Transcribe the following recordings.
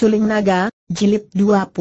Suling Naga, Jilid 29.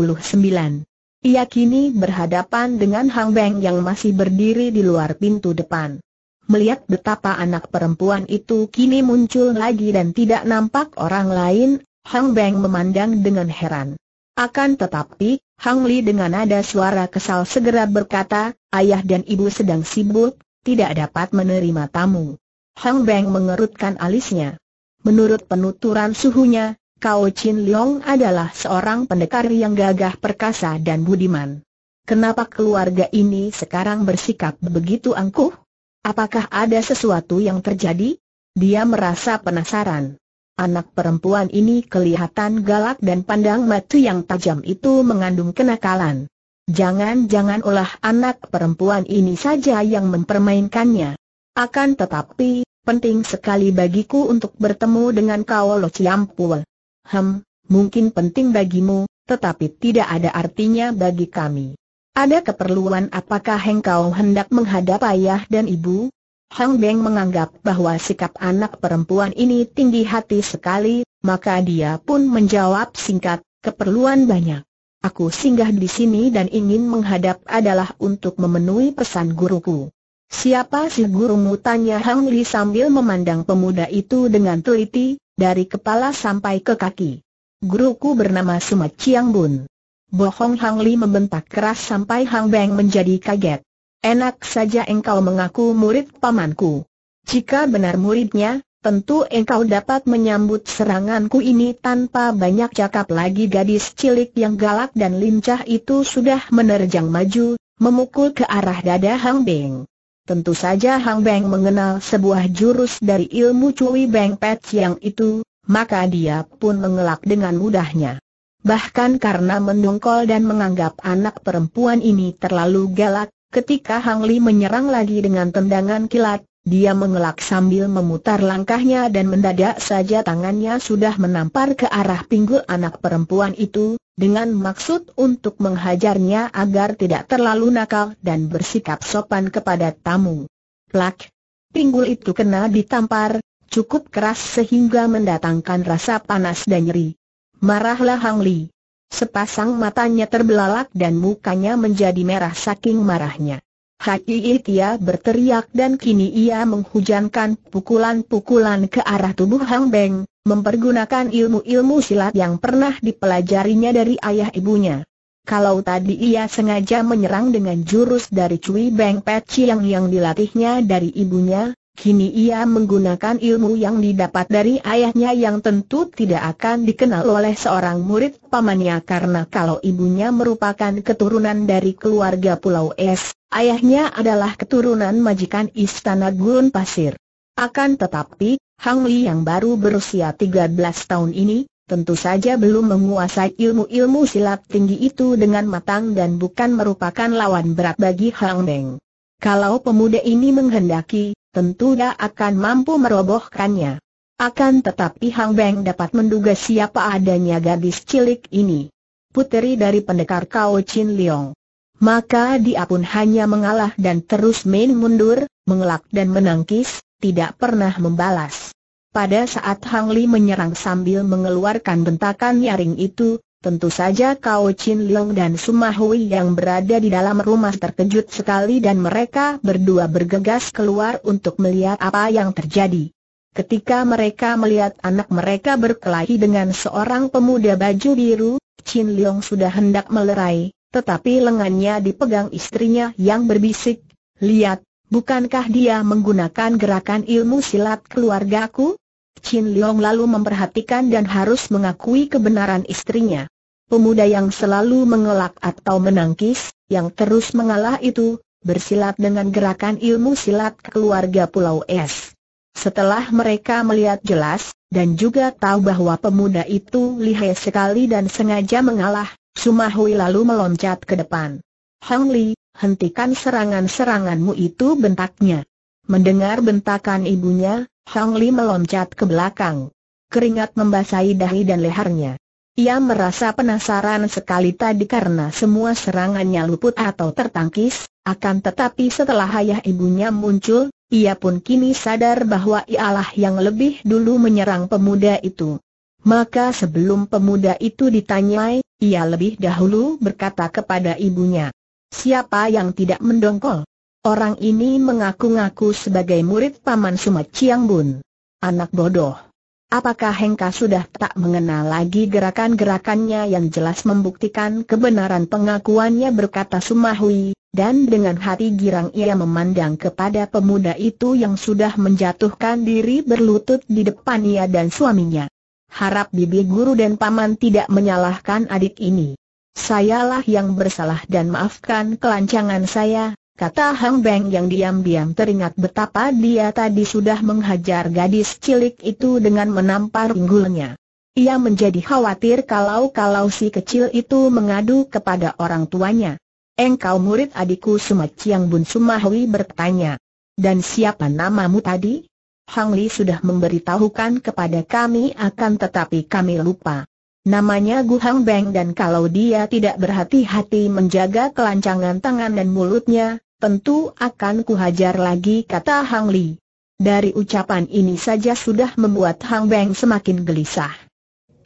Ia kini berhadapan dengan Hang Beng yang masih berdiri di luar pintu depan. Melihat betapa anak perempuan itu kini muncul lagi dan tidak nampak orang lain, Hang Beng memandang dengan heran. Akan tetapi, Hang Li dengan nada suara kesal segera berkata, ayah dan ibu sedang sibuk, tidak dapat menerima tamu. Hang Beng mengerutkan alisnya. Menurut penuturan suhunya, Kau Chin Leong adalah seorang pendekar yang gagah perkasa dan budiman. Kenapa keluarga ini sekarang bersikap begitu angkuh? Apakah ada sesuatu yang terjadi? Dia merasa penasaran. Anak perempuan ini kelihatan galak dan pandang mata yang tajam itu mengandung kenakalan. Jangan-jangan olah anak perempuan ini saja yang mempermainkannya. Akan tetapi, penting sekali bagiku untuk bertemu dengan Lo Ciampul. Hem, mungkin penting bagimu, tetapi tidak ada artinya bagi kami. Ada keperluan apakah engkau hendak menghadap ayah dan ibu? Hang Beng menganggap bahwa sikap anak perempuan ini tinggi hati sekali, maka dia pun menjawab singkat, keperluan banyak. Aku singgah di sini dan ingin menghadap adalah untuk memenuhi pesan guruku. Siapa si gurumu tanya Hang Li sambil memandang pemuda itu dengan teliti, dari kepala sampai ke kaki. Guruku bernama Sumat Chiang Bun. Bohong Hang Li membentak keras sampai Hang Beng menjadi kaget. Enak saja engkau mengaku murid pamanku. Jika benar muridnya, tentu engkau dapat menyambut seranganku ini tanpa banyak cakap lagi gadis cilik yang galak dan lincah itu sudah menerjang maju, memukul ke arah dada Hang Beng. Tentu saja Hang Beng mengenal sebuah jurus dari ilmu Cui Beng Pet yang itu, maka dia pun mengelak dengan mudahnya. Bahkan karena mendongkol dan menganggap anak perempuan ini terlalu galak, ketika Hang Li menyerang lagi dengan tendangan kilat, dia mengelak sambil memutar langkahnya dan mendadak saja tangannya sudah menampar ke arah pinggul anak perempuan itu, dengan maksud untuk menghajarnya agar tidak terlalu nakal dan bersikap sopan kepada tamu. Plak! Pinggul itu kena ditampar, cukup keras sehingga mendatangkan rasa panas dan nyeri. Marahlah Hang Li. Sepasang matanya terbelalak dan mukanya menjadi merah saking marahnya. Hati Tia berteriak dan kini ia menghujankan pukulan-pukulan ke arah tubuh Hang Beng, mempergunakan ilmu-ilmu silat yang pernah dipelajarinya dari ayah ibunya. Kalau tadi ia sengaja menyerang dengan jurus dari Cui Beng Peci yang yang dilatihnya dari ibunya, Kini ia menggunakan ilmu yang didapat dari ayahnya yang tentu tidak akan dikenal oleh seorang murid pamannya karena kalau ibunya merupakan keturunan dari keluarga Pulau Es, ayahnya adalah keturunan majikan Istana Gurun Pasir. Akan tetapi, Hang Li yang baru berusia 13 tahun ini, tentu saja belum menguasai ilmu-ilmu silat tinggi itu dengan matang dan bukan merupakan lawan berat bagi Hang Beng. Kalau pemuda ini menghendaki, tentu dia akan mampu merobohkannya. Akan tetapi Hang Beng dapat menduga siapa adanya gadis cilik ini. Puteri dari pendekar Kao Chin Leong. Maka dia pun hanya mengalah dan terus main mundur, mengelak dan menangkis, tidak pernah membalas. Pada saat Hang Li menyerang sambil mengeluarkan bentakan nyaring itu, Tentu saja kau, Chin Leong dan Sumahui yang berada di dalam rumah terkejut sekali dan mereka berdua bergegas keluar untuk melihat apa yang terjadi. Ketika mereka melihat anak mereka berkelahi dengan seorang pemuda baju biru, Chin Leong sudah hendak melerai, tetapi lengannya dipegang istrinya yang berbisik, Lihat, bukankah dia menggunakan gerakan ilmu silat keluargaku? Chin Leong lalu memperhatikan dan harus mengakui kebenaran istrinya. Pemuda yang selalu mengelak atau menangkis, yang terus mengalah itu, bersilat dengan gerakan ilmu silat keluarga Pulau Es. Setelah mereka melihat jelas, dan juga tahu bahwa pemuda itu lihai sekali dan sengaja mengalah, Sumahui lalu meloncat ke depan. Hang Li, hentikan serangan-seranganmu itu bentaknya. Mendengar bentakan ibunya, Hang Li meloncat ke belakang. Keringat membasahi dahi dan lehernya. Ia merasa penasaran sekali tadi karena semua serangannya luput atau tertangkis, akan tetapi setelah ayah ibunya muncul, ia pun kini sadar bahwa ialah yang lebih dulu menyerang pemuda itu. Maka sebelum pemuda itu ditanyai, ia lebih dahulu berkata kepada ibunya, Siapa yang tidak mendongkol? Orang ini mengaku-ngaku sebagai murid Paman Sumat Chiang Bun. Anak bodoh. Apakah Hengka sudah tak mengenal lagi gerakan-gerakannya yang jelas membuktikan kebenaran pengakuannya berkata Sumahui, dan dengan hati girang ia memandang kepada pemuda itu yang sudah menjatuhkan diri berlutut di depan ia dan suaminya. Harap bibi guru dan paman tidak menyalahkan adik ini. Sayalah yang bersalah dan maafkan kelancangan saya, Kata Hang Beng yang diam-diam teringat betapa dia tadi sudah menghajar gadis cilik itu dengan menampar unggulnya. Ia menjadi khawatir kalau-kalau si kecil itu mengadu kepada orang tuanya. Engkau murid adikku Sumat Chiang Bun Sumahui bertanya. Dan siapa namamu tadi? Hang Li sudah memberitahukan kepada kami akan tetapi kami lupa. Namanya Gu Hang Beng dan kalau dia tidak berhati-hati menjaga kelancangan tangan dan mulutnya, tentu akan kuhajar lagi kata Hang Li. Dari ucapan ini saja sudah membuat Hang Beng semakin gelisah.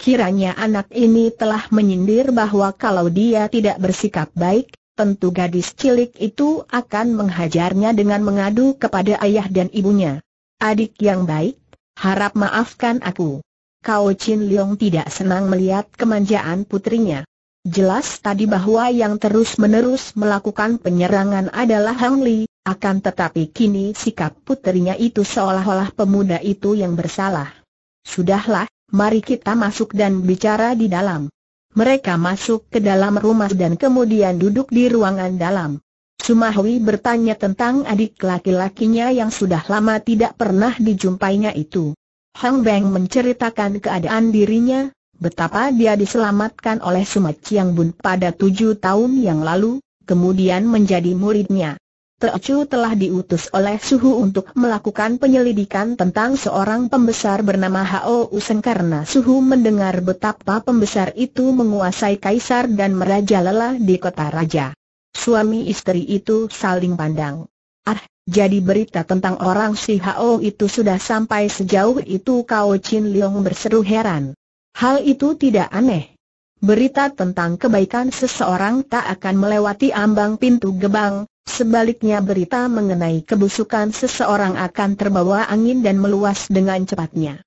Kiranya anak ini telah menyindir bahwa kalau dia tidak bersikap baik, tentu gadis cilik itu akan menghajarnya dengan mengadu kepada ayah dan ibunya. Adik yang baik, harap maafkan aku. Kau Chin Leong tidak senang melihat kemanjaan putrinya. Jelas tadi bahwa yang terus-menerus melakukan penyerangan adalah Hang Li, akan tetapi kini sikap putrinya itu seolah-olah pemuda itu yang bersalah. Sudahlah, mari kita masuk dan bicara di dalam. Mereka masuk ke dalam rumah dan kemudian duduk di ruangan dalam. Sumahwi bertanya tentang adik laki-lakinya yang sudah lama tidak pernah dijumpainya itu. Hang Beng menceritakan keadaan dirinya, betapa dia diselamatkan oleh Sumat Chiang Bun pada tujuh tahun yang lalu, kemudian menjadi muridnya. Teochu telah diutus oleh Suhu untuk melakukan penyelidikan tentang seorang pembesar bernama Hao Useng karena Suhu mendengar betapa pembesar itu menguasai kaisar dan merajalela di kota raja. Suami istri itu saling pandang. Ah, jadi berita tentang orang si Hao itu sudah sampai sejauh itu Kau Chin Leong berseru heran. Hal itu tidak aneh. Berita tentang kebaikan seseorang tak akan melewati ambang pintu gebang, sebaliknya berita mengenai kebusukan seseorang akan terbawa angin dan meluas dengan cepatnya.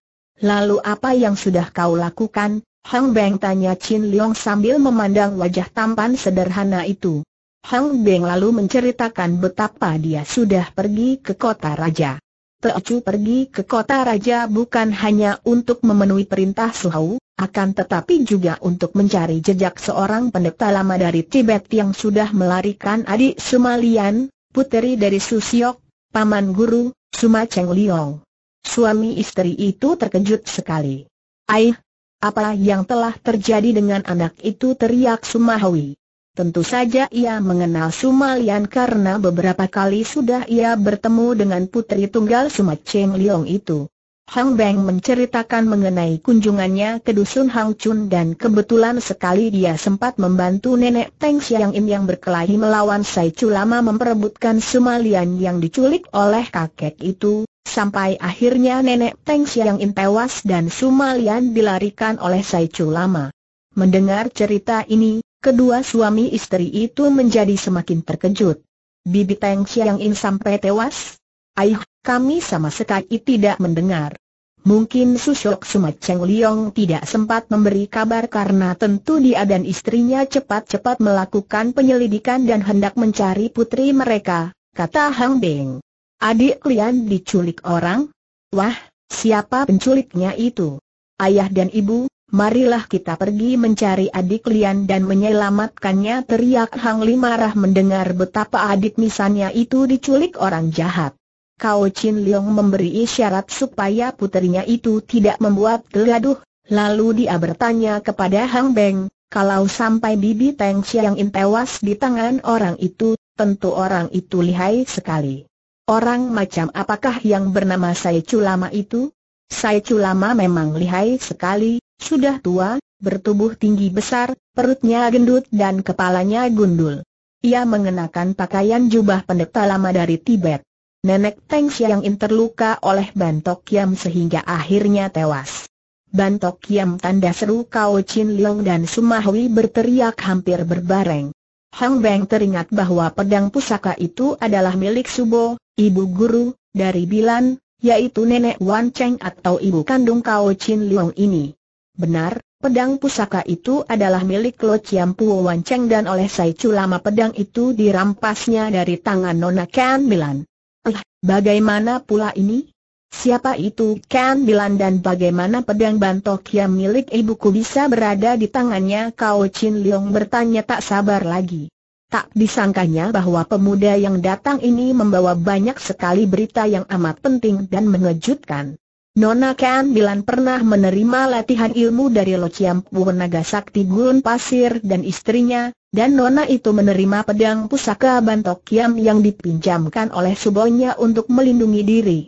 Lalu apa yang sudah kau lakukan? Hang Beng tanya Chin Leong sambil memandang wajah tampan sederhana itu. Hang Beng lalu menceritakan betapa dia sudah pergi ke kota raja. Teocu pergi ke kota raja bukan hanya untuk memenuhi perintah Suhau, akan tetapi juga untuk mencari jejak seorang pendeta lama dari Tibet yang sudah melarikan adik Sumalian, puteri dari Susiok, paman guru, Suma Cheng Liong. Suami istri itu terkejut sekali. Aih, apa yang telah terjadi dengan anak itu teriak Sumahawi. Tentu saja ia mengenal Sumalian karena beberapa kali sudah ia bertemu dengan putri tunggal Sumat Cheng Leong itu. Hang Beng menceritakan mengenai kunjungannya ke dusun Hang Chun dan kebetulan sekali dia sempat membantu nenek Teng Xiang Im yang berkelahi melawan Sai Chu lama memperebutkan Sumalian yang diculik oleh kakek itu, sampai akhirnya nenek Teng Xiang Im tewas dan Sumalian dilarikan oleh Sai Chu lama. Mendengar cerita ini, Kedua suami istri itu menjadi semakin terkejut. Bibi Teng Xiang In sampai tewas? Aih, kami sama sekali tidak mendengar. Mungkin Susok Sumat Cheng Liong tidak sempat memberi kabar karena tentu dia dan istrinya cepat-cepat melakukan penyelidikan dan hendak mencari putri mereka, kata Hang Beng. Adik Lian diculik orang? Wah, siapa penculiknya itu? Ayah dan ibu, marilah kita pergi mencari adik Lian dan menyelamatkannya teriak Hang Li marah mendengar betapa adik misalnya itu diculik orang jahat. Kau Chin Leong memberi isyarat supaya putrinya itu tidak membuat geladuh, lalu dia bertanya kepada Hang Beng, kalau sampai Bibi Teng Xiang In tewas di tangan orang itu, tentu orang itu lihai sekali. Orang macam apakah yang bernama Sai Culama itu? Sai Culama memang lihai sekali, sudah tua, bertubuh tinggi besar, perutnya gendut dan kepalanya gundul. Ia mengenakan pakaian jubah pendeta lama dari Tibet. Nenek Teng Xiang In terluka oleh bantok Yam sehingga akhirnya tewas. Bantok Yam tanda seru Kao Chin Leong dan Sumahui berteriak hampir berbareng. Hang Beng teringat bahwa pedang pusaka itu adalah milik Subo, ibu guru, dari Bilan, yaitu nenek Wan Cheng atau ibu kandung Kao Chin Leong ini. Benar, pedang pusaka itu adalah milik Lo Chiam Puo Wan Cheng dan oleh Sai Chu lama pedang itu dirampasnya dari tangan Nona Ken Bilan. Eh, ah, bagaimana pula ini? Siapa itu Ken Bilan dan bagaimana pedang bantok yang milik ibuku bisa berada di tangannya Kao Chin Leong bertanya tak sabar lagi. Tak disangkanya bahwa pemuda yang datang ini membawa banyak sekali berita yang amat penting dan mengejutkan. Nona Ken Bilan pernah menerima latihan ilmu dari Lo Chiampu Naga Sakti Gurun Pasir dan istrinya, dan Nona itu menerima pedang pusaka Bantok Kiam yang dipinjamkan oleh subonya untuk melindungi diri.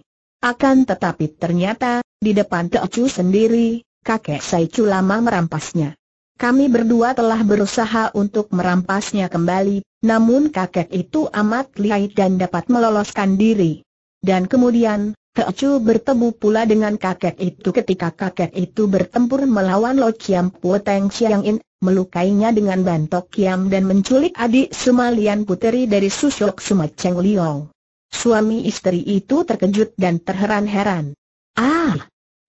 Akan tetapi ternyata, di depan Teocu sendiri, kakek Saicu lama merampasnya. Kami berdua telah berusaha untuk merampasnya kembali, namun kakek itu amat lihai dan dapat meloloskan diri. Dan kemudian, Teocu bertemu pula dengan kakek itu ketika kakek itu bertempur melawan Lo Chiam Po Teng Chiang In, melukainya dengan bantok kiam dan menculik adik Sumalian puteri dari Susok Sumat Cheng Liong. Suami istri itu terkejut dan terheran-heran. Ah,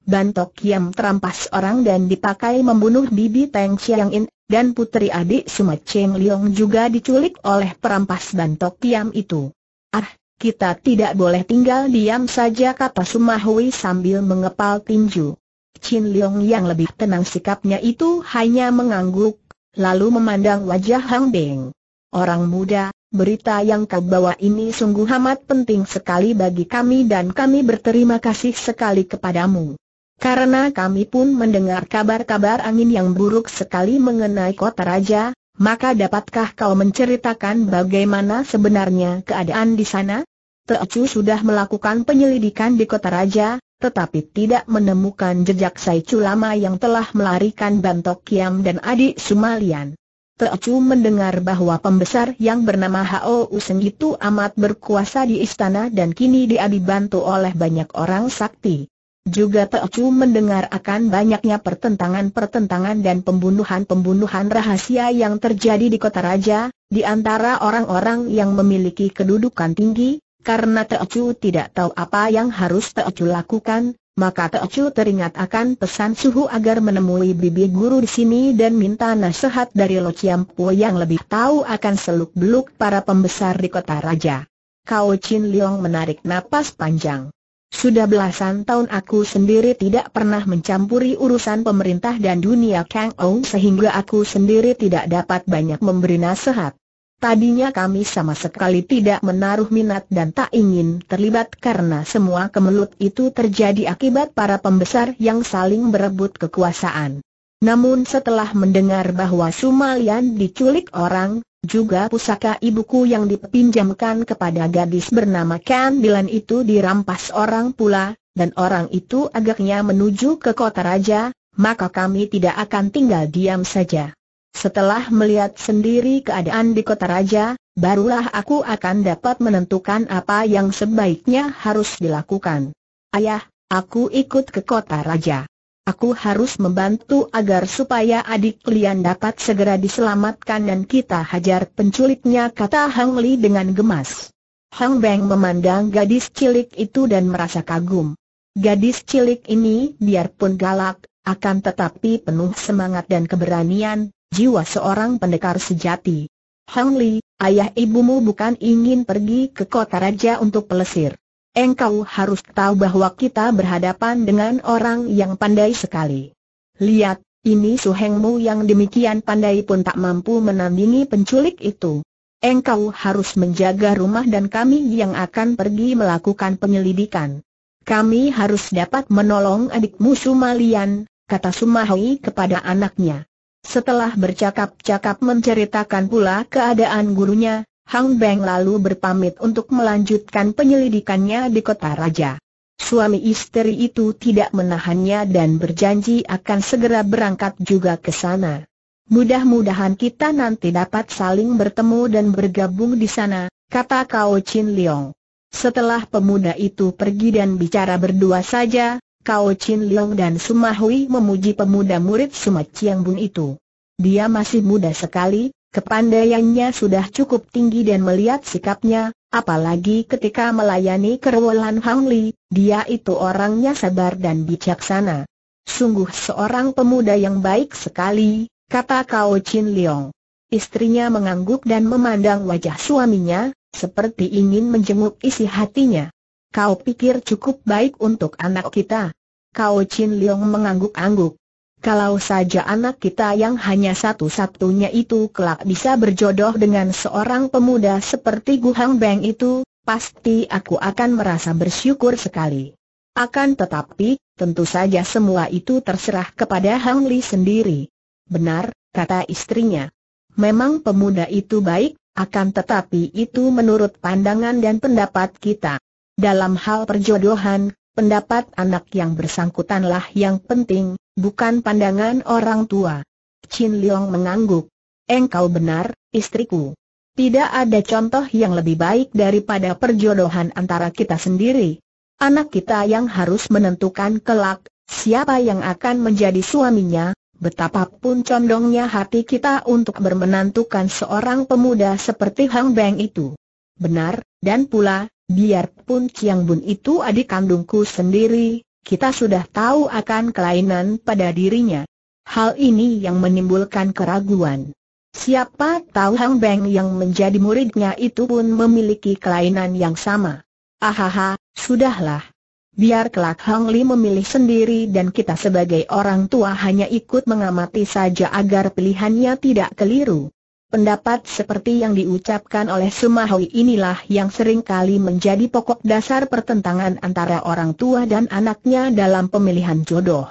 bantok Kiam terampas orang dan dipakai membunuh bibi Teng Siang In, dan putri adik Suma Cheng Liong juga diculik oleh perampas bantok Kiam itu. Ah, kita tidak boleh tinggal diam saja kata Suma Hui sambil mengepal tinju. Chin Leong yang lebih tenang sikapnya itu hanya mengangguk, lalu memandang wajah Hang Beng. Orang muda, berita yang kau bawa ini sungguh amat penting sekali bagi kami dan kami berterima kasih sekali kepadamu. Karena kami pun mendengar kabar-kabar angin yang buruk sekali mengenai kota raja, maka dapatkah kau menceritakan bagaimana sebenarnya keadaan di sana? Teocu sudah melakukan penyelidikan di kota raja, tetapi tidak menemukan jejak Saicu lama yang telah melarikan Bantok Kiam dan adik Sumalian. Teocu mendengar bahwa pembesar yang bernama Hao Useng itu amat berkuasa di istana dan kini dia oleh banyak orang sakti. Juga Teocu mendengar akan banyaknya pertentangan-pertentangan dan pembunuhan-pembunuhan rahasia yang terjadi di kota raja, di antara orang-orang yang memiliki kedudukan tinggi, karena Teocu tidak tahu apa yang harus Teocu lakukan, maka Teocu teringat akan pesan Suhu agar menemui bibi guru di sini dan minta nasihat dari Lo Po yang lebih tahu akan seluk-beluk para pembesar di kota raja. Kau Chin Leong menarik napas panjang. Sudah belasan tahun aku sendiri tidak pernah mencampuri urusan pemerintah dan dunia Kang Ou sehingga aku sendiri tidak dapat banyak memberi nasihat. Tadinya kami sama sekali tidak menaruh minat dan tak ingin terlibat karena semua kemelut itu terjadi akibat para pembesar yang saling berebut kekuasaan. Namun setelah mendengar bahwa Sumalian diculik orang, juga pusaka ibuku yang dipinjamkan kepada gadis bernama Ken Dilan itu dirampas orang pula, dan orang itu agaknya menuju ke kota raja, maka kami tidak akan tinggal diam saja. Setelah melihat sendiri keadaan di kota raja, barulah aku akan dapat menentukan apa yang sebaiknya harus dilakukan. Ayah, aku ikut ke kota raja. Aku harus membantu agar supaya adik kalian dapat segera diselamatkan dan kita hajar penculiknya kata Hang Li dengan gemas. Hang Beng memandang gadis cilik itu dan merasa kagum. Gadis cilik ini biarpun galak, akan tetapi penuh semangat dan keberanian, jiwa seorang pendekar sejati. Hang Li, ayah ibumu bukan ingin pergi ke kota raja untuk pelesir engkau harus tahu bahwa kita berhadapan dengan orang yang pandai sekali. Lihat, ini suhengmu yang demikian pandai pun tak mampu menandingi penculik itu. Engkau harus menjaga rumah dan kami yang akan pergi melakukan penyelidikan. Kami harus dapat menolong adikmu Sumalian, kata Sumahui kepada anaknya. Setelah bercakap-cakap menceritakan pula keadaan gurunya, Hang Beng lalu berpamit untuk melanjutkan penyelidikannya di kota raja. Suami istri itu tidak menahannya dan berjanji akan segera berangkat juga ke sana. Mudah-mudahan kita nanti dapat saling bertemu dan bergabung di sana, kata Kao Chin Leong. Setelah pemuda itu pergi dan bicara berdua saja, Kao Chin Leong dan Sumahui memuji pemuda murid Sumat Chiang Bun itu. Dia masih muda sekali, Kepandaiannya sudah cukup tinggi dan melihat sikapnya, apalagi ketika melayani Kerwolan Hang Li, dia itu orangnya sabar dan bijaksana. Sungguh seorang pemuda yang baik sekali, kata Kao Chin Leong. Istrinya mengangguk dan memandang wajah suaminya, seperti ingin menjenguk isi hatinya. Kau pikir cukup baik untuk anak kita? Kao Chin Leong mengangguk-angguk. Kalau saja anak kita yang hanya satu-satunya itu kelak bisa berjodoh dengan seorang pemuda seperti Gu Hang Beng itu, pasti aku akan merasa bersyukur sekali. Akan tetapi, tentu saja semua itu terserah kepada Hang Li sendiri. Benar, kata istrinya. Memang pemuda itu baik, akan tetapi itu menurut pandangan dan pendapat kita. Dalam hal perjodohan, Pendapat anak yang bersangkutanlah yang penting, bukan pandangan orang tua. Chin Leong mengangguk. Engkau benar, istriku. Tidak ada contoh yang lebih baik daripada perjodohan antara kita sendiri. Anak kita yang harus menentukan kelak, siapa yang akan menjadi suaminya, betapapun condongnya hati kita untuk bermenantukan seorang pemuda seperti Hang Beng itu. Benar, dan pula, Biarpun Chiang Bun itu adik kandungku sendiri, kita sudah tahu akan kelainan pada dirinya. Hal ini yang menimbulkan keraguan. Siapa tahu Hang Beng yang menjadi muridnya itu pun memiliki kelainan yang sama. Ahaha, sudahlah. Biar kelak Hang Li memilih sendiri dan kita sebagai orang tua hanya ikut mengamati saja agar pilihannya tidak keliru. Pendapat seperti yang diucapkan oleh Sumahui inilah yang sering kali menjadi pokok dasar pertentangan antara orang tua dan anaknya dalam pemilihan jodoh.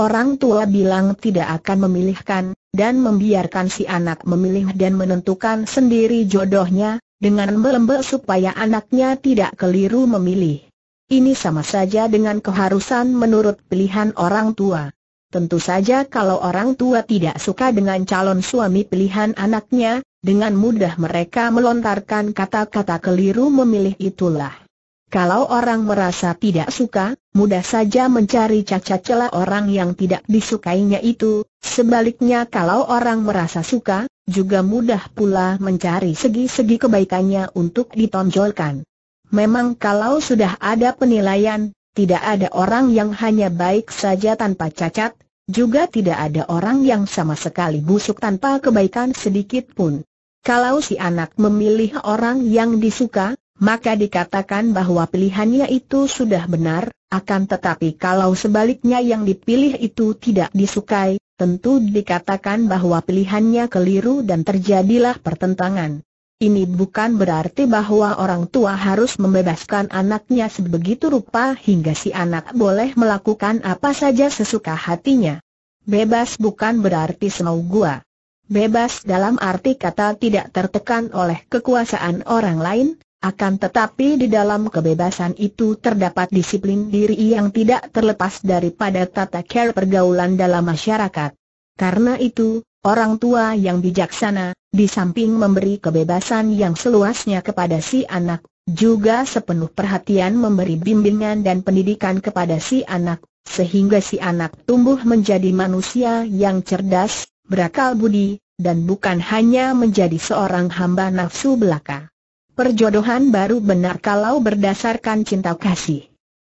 Orang tua bilang tidak akan memilihkan, dan membiarkan si anak memilih dan menentukan sendiri jodohnya, dengan melembek supaya anaknya tidak keliru memilih. Ini sama saja dengan keharusan menurut pilihan orang tua. Tentu saja kalau orang tua tidak suka dengan calon suami pilihan anaknya, dengan mudah mereka melontarkan kata-kata keliru memilih itulah. Kalau orang merasa tidak suka, mudah saja mencari cacat celah orang yang tidak disukainya itu, sebaliknya kalau orang merasa suka, juga mudah pula mencari segi-segi kebaikannya untuk ditonjolkan. Memang kalau sudah ada penilaian, tidak ada orang yang hanya baik saja tanpa cacat, juga tidak ada orang yang sama sekali busuk tanpa kebaikan sedikit pun. Kalau si anak memilih orang yang disuka, maka dikatakan bahwa pilihannya itu sudah benar, akan tetapi kalau sebaliknya yang dipilih itu tidak disukai, tentu dikatakan bahwa pilihannya keliru dan terjadilah pertentangan. Ini bukan berarti bahwa orang tua harus membebaskan anaknya sebegitu rupa hingga si anak boleh melakukan apa saja sesuka hatinya. Bebas bukan berarti semau gua. Bebas dalam arti kata tidak tertekan oleh kekuasaan orang lain, akan tetapi di dalam kebebasan itu terdapat disiplin diri yang tidak terlepas daripada tata cara pergaulan dalam masyarakat. Karena itu, Orang tua yang bijaksana, di samping memberi kebebasan yang seluasnya kepada si anak, juga sepenuh perhatian memberi bimbingan dan pendidikan kepada si anak, sehingga si anak tumbuh menjadi manusia yang cerdas, berakal budi, dan bukan hanya menjadi seorang hamba nafsu belaka. Perjodohan baru benar kalau berdasarkan cinta kasih.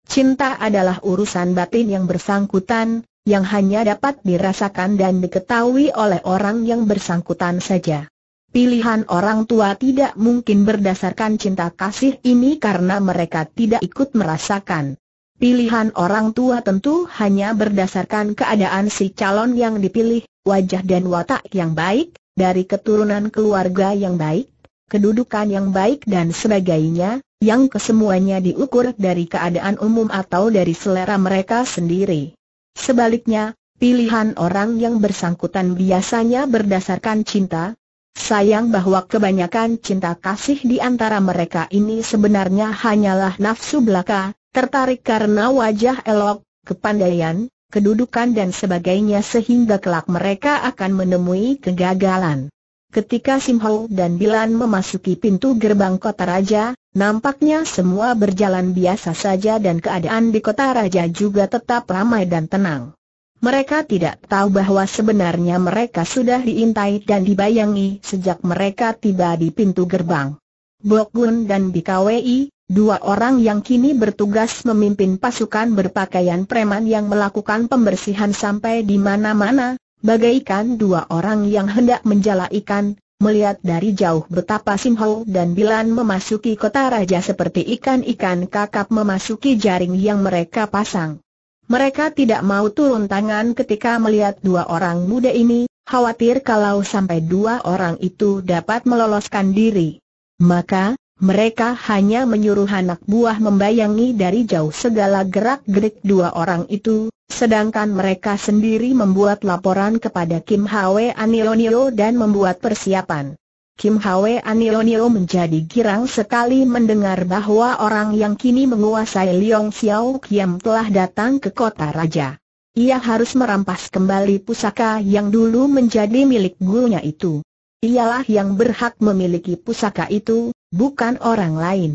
Cinta adalah urusan batin yang bersangkutan, yang hanya dapat dirasakan dan diketahui oleh orang yang bersangkutan saja. Pilihan orang tua tidak mungkin berdasarkan cinta kasih ini karena mereka tidak ikut merasakan. Pilihan orang tua tentu hanya berdasarkan keadaan si calon yang dipilih, wajah dan watak yang baik, dari keturunan keluarga yang baik, kedudukan yang baik dan sebagainya, yang kesemuanya diukur dari keadaan umum atau dari selera mereka sendiri. Sebaliknya, pilihan orang yang bersangkutan biasanya berdasarkan cinta, Sayang bahwa kebanyakan cinta kasih di antara mereka ini sebenarnya hanyalah nafsu belaka, tertarik karena wajah elok, kepandaian, kedudukan dan sebagainya sehingga kelak mereka akan menemui kegagalan. Ketika Simho dan Bilan memasuki pintu gerbang kota raja, nampaknya semua berjalan biasa saja dan keadaan di kota raja juga tetap ramai dan tenang. Mereka tidak tahu bahwa sebenarnya mereka sudah diintai dan dibayangi sejak mereka tiba di pintu gerbang. Bok Gun dan Bikawi, dua orang yang kini bertugas memimpin pasukan berpakaian preman yang melakukan pembersihan sampai di mana-mana, Bagaikan dua orang yang hendak menjala ikan, melihat dari jauh betapa simhol dan Bilan memasuki kota raja seperti ikan-ikan kakap memasuki jaring yang mereka pasang. Mereka tidak mau turun tangan ketika melihat dua orang muda ini, khawatir kalau sampai dua orang itu dapat meloloskan diri. Maka, mereka hanya menyuruh anak buah membayangi dari jauh segala gerak-gerik dua orang itu, Sedangkan mereka sendiri membuat laporan kepada Kim Hwe Anilonio dan membuat persiapan. Kim Hwe Anilonio menjadi girang sekali mendengar bahwa orang yang kini menguasai Liong Xiao Kiam telah datang ke kota raja. Ia harus merampas kembali pusaka yang dulu menjadi milik gurunya itu. Ialah yang berhak memiliki pusaka itu, bukan orang lain.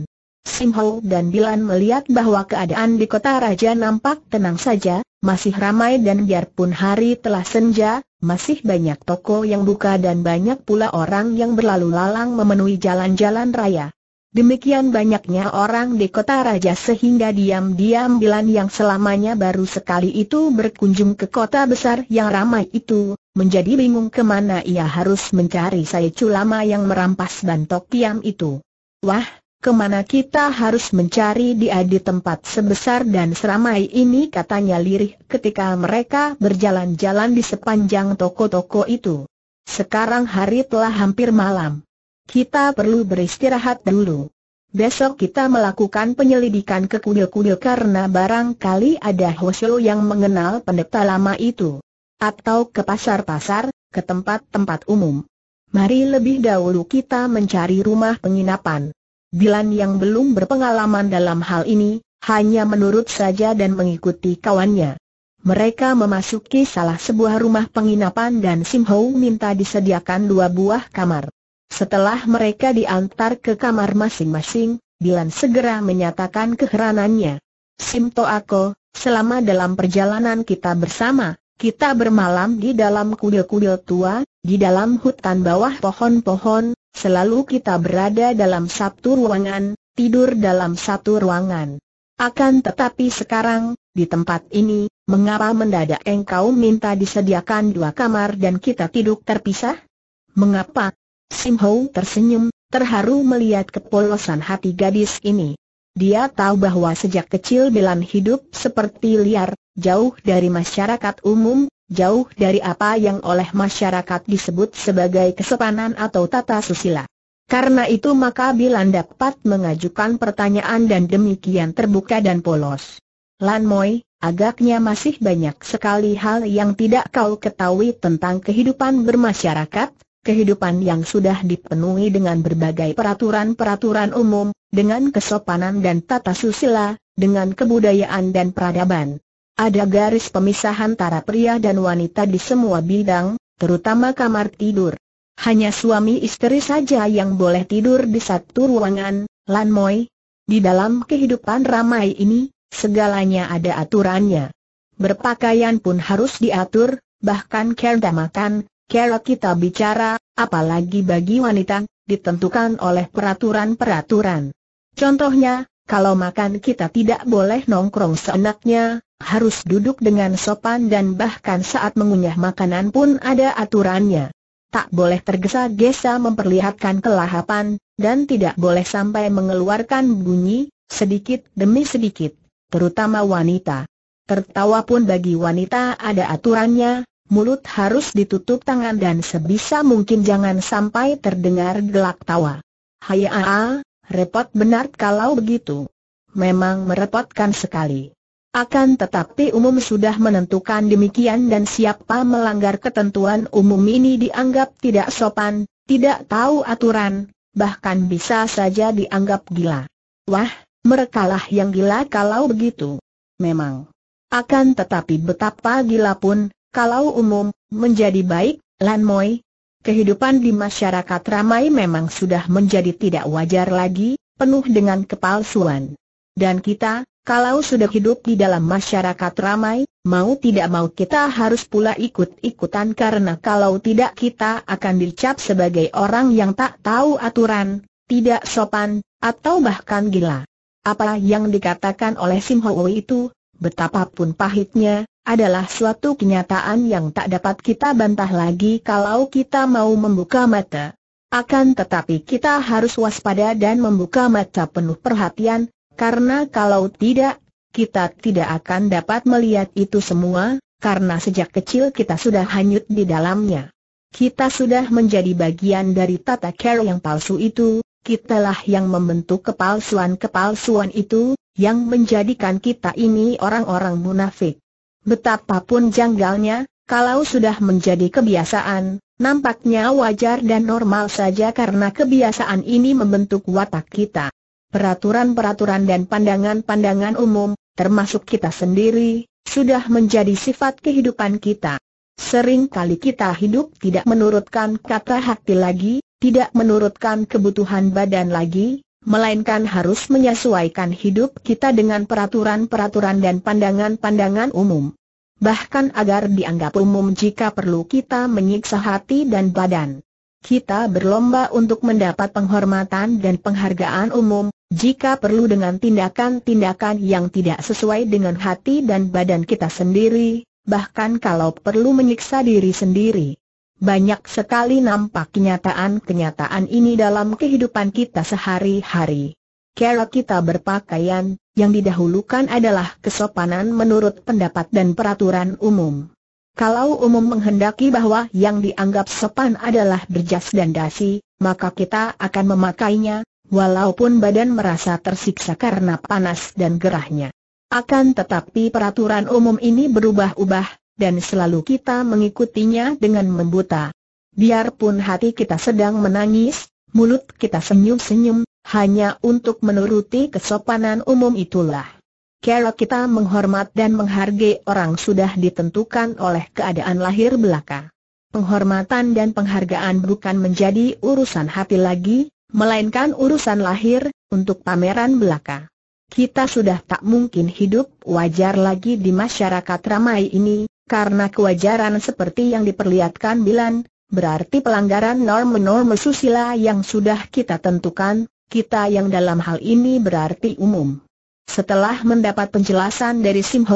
Simho dan Bilan melihat bahwa keadaan di kota raja nampak tenang saja, masih ramai dan biarpun hari telah senja, masih banyak toko yang buka dan banyak pula orang yang berlalu lalang memenuhi jalan-jalan raya. Demikian banyaknya orang di kota raja sehingga diam-diam Bilan yang selamanya baru sekali itu berkunjung ke kota besar yang ramai itu, menjadi bingung kemana ia harus mencari Saya Culama yang merampas bantok piam itu. Wah, kemana kita harus mencari dia di tempat sebesar dan seramai ini katanya lirih ketika mereka berjalan-jalan di sepanjang toko-toko itu. Sekarang hari telah hampir malam. Kita perlu beristirahat dulu. Besok kita melakukan penyelidikan ke kuil-kuil karena barangkali ada Hosyo yang mengenal pendeta lama itu. Atau ke pasar-pasar, ke tempat-tempat umum. Mari lebih dahulu kita mencari rumah penginapan. Bilan yang belum berpengalaman dalam hal ini, hanya menurut saja dan mengikuti kawannya. Mereka memasuki salah sebuah rumah penginapan dan Sim Ho minta disediakan dua buah kamar. Setelah mereka diantar ke kamar masing-masing, Bilan segera menyatakan keheranannya. Sim Toako, selama dalam perjalanan kita bersama, kita bermalam di dalam kuil-kuil tua, di dalam hutan bawah pohon-pohon, selalu kita berada dalam satu ruangan, tidur dalam satu ruangan. Akan tetapi sekarang, di tempat ini, mengapa mendadak engkau minta disediakan dua kamar dan kita tidur terpisah? Mengapa? Sim Ho tersenyum, terharu melihat kepolosan hati gadis ini. Dia tahu bahwa sejak kecil Bilan hidup seperti liar, jauh dari masyarakat umum, jauh dari apa yang oleh masyarakat disebut sebagai kesopanan atau tata susila. Karena itu maka Bilan dapat mengajukan pertanyaan dan demikian terbuka dan polos. Lan Moy, agaknya masih banyak sekali hal yang tidak kau ketahui tentang kehidupan bermasyarakat, kehidupan yang sudah dipenuhi dengan berbagai peraturan-peraturan umum, dengan kesopanan dan tata susila, dengan kebudayaan dan peradaban. Ada garis pemisah antara pria dan wanita di semua bidang, terutama kamar tidur. Hanya suami istri saja yang boleh tidur di satu ruangan, Lan Moi. Di dalam kehidupan ramai ini, segalanya ada aturannya. Berpakaian pun harus diatur, bahkan kerja makan, kerja kita bicara, apalagi bagi wanita, ditentukan oleh peraturan-peraturan. Contohnya, kalau makan kita tidak boleh nongkrong seenaknya, harus duduk dengan sopan dan bahkan saat mengunyah makanan pun ada aturannya. Tak boleh tergesa-gesa memperlihatkan kelahapan, dan tidak boleh sampai mengeluarkan bunyi, sedikit demi sedikit, terutama wanita. Tertawa pun bagi wanita ada aturannya, mulut harus ditutup tangan dan sebisa mungkin jangan sampai terdengar gelak tawa. Hai aa, ah, ah, repot benar kalau begitu. Memang merepotkan sekali. Akan tetapi umum sudah menentukan demikian dan siapa melanggar ketentuan umum ini dianggap tidak sopan, tidak tahu aturan, bahkan bisa saja dianggap gila. Wah, merekalah yang gila kalau begitu. Memang. Akan tetapi betapa gila pun, kalau umum, menjadi baik, Lan Moi. Kehidupan di masyarakat ramai memang sudah menjadi tidak wajar lagi, penuh dengan kepalsuan. Dan kita, kalau sudah hidup di dalam masyarakat ramai, mau tidak mau kita harus pula ikut-ikutan karena kalau tidak kita akan dicap sebagai orang yang tak tahu aturan, tidak sopan, atau bahkan gila. Apa yang dikatakan oleh Sim Ho itu, betapapun pahitnya, adalah suatu kenyataan yang tak dapat kita bantah lagi kalau kita mau membuka mata. Akan tetapi kita harus waspada dan membuka mata penuh perhatian, karena kalau tidak, kita tidak akan dapat melihat itu semua, karena sejak kecil kita sudah hanyut di dalamnya. Kita sudah menjadi bagian dari tata care yang palsu itu, kitalah yang membentuk kepalsuan-kepalsuan itu, yang menjadikan kita ini orang-orang munafik. Betapapun janggalnya, kalau sudah menjadi kebiasaan, nampaknya wajar dan normal saja karena kebiasaan ini membentuk watak kita peraturan-peraturan dan pandangan-pandangan umum, termasuk kita sendiri, sudah menjadi sifat kehidupan kita. Sering kali kita hidup tidak menurutkan kata hati lagi, tidak menurutkan kebutuhan badan lagi, melainkan harus menyesuaikan hidup kita dengan peraturan-peraturan dan pandangan-pandangan umum. Bahkan agar dianggap umum jika perlu kita menyiksa hati dan badan. Kita berlomba untuk mendapat penghormatan dan penghargaan umum, jika perlu dengan tindakan-tindakan yang tidak sesuai dengan hati dan badan kita sendiri, bahkan kalau perlu menyiksa diri sendiri. Banyak sekali nampak kenyataan-kenyataan ini dalam kehidupan kita sehari-hari. Cara kita berpakaian, yang didahulukan adalah kesopanan menurut pendapat dan peraturan umum. Kalau umum menghendaki bahwa yang dianggap sopan adalah berjas dan dasi, maka kita akan memakainya, walaupun badan merasa tersiksa karena panas dan gerahnya. Akan tetapi peraturan umum ini berubah-ubah, dan selalu kita mengikutinya dengan membuta. Biarpun hati kita sedang menangis, mulut kita senyum-senyum, hanya untuk menuruti kesopanan umum itulah. Kalau kita menghormat dan menghargai orang sudah ditentukan oleh keadaan lahir belaka. Penghormatan dan penghargaan bukan menjadi urusan hati lagi, melainkan urusan lahir, untuk pameran belaka. Kita sudah tak mungkin hidup wajar lagi di masyarakat ramai ini, karena kewajaran seperti yang diperlihatkan Bilan, berarti pelanggaran norma-norma susila yang sudah kita tentukan, kita yang dalam hal ini berarti umum. Setelah mendapat penjelasan dari Sim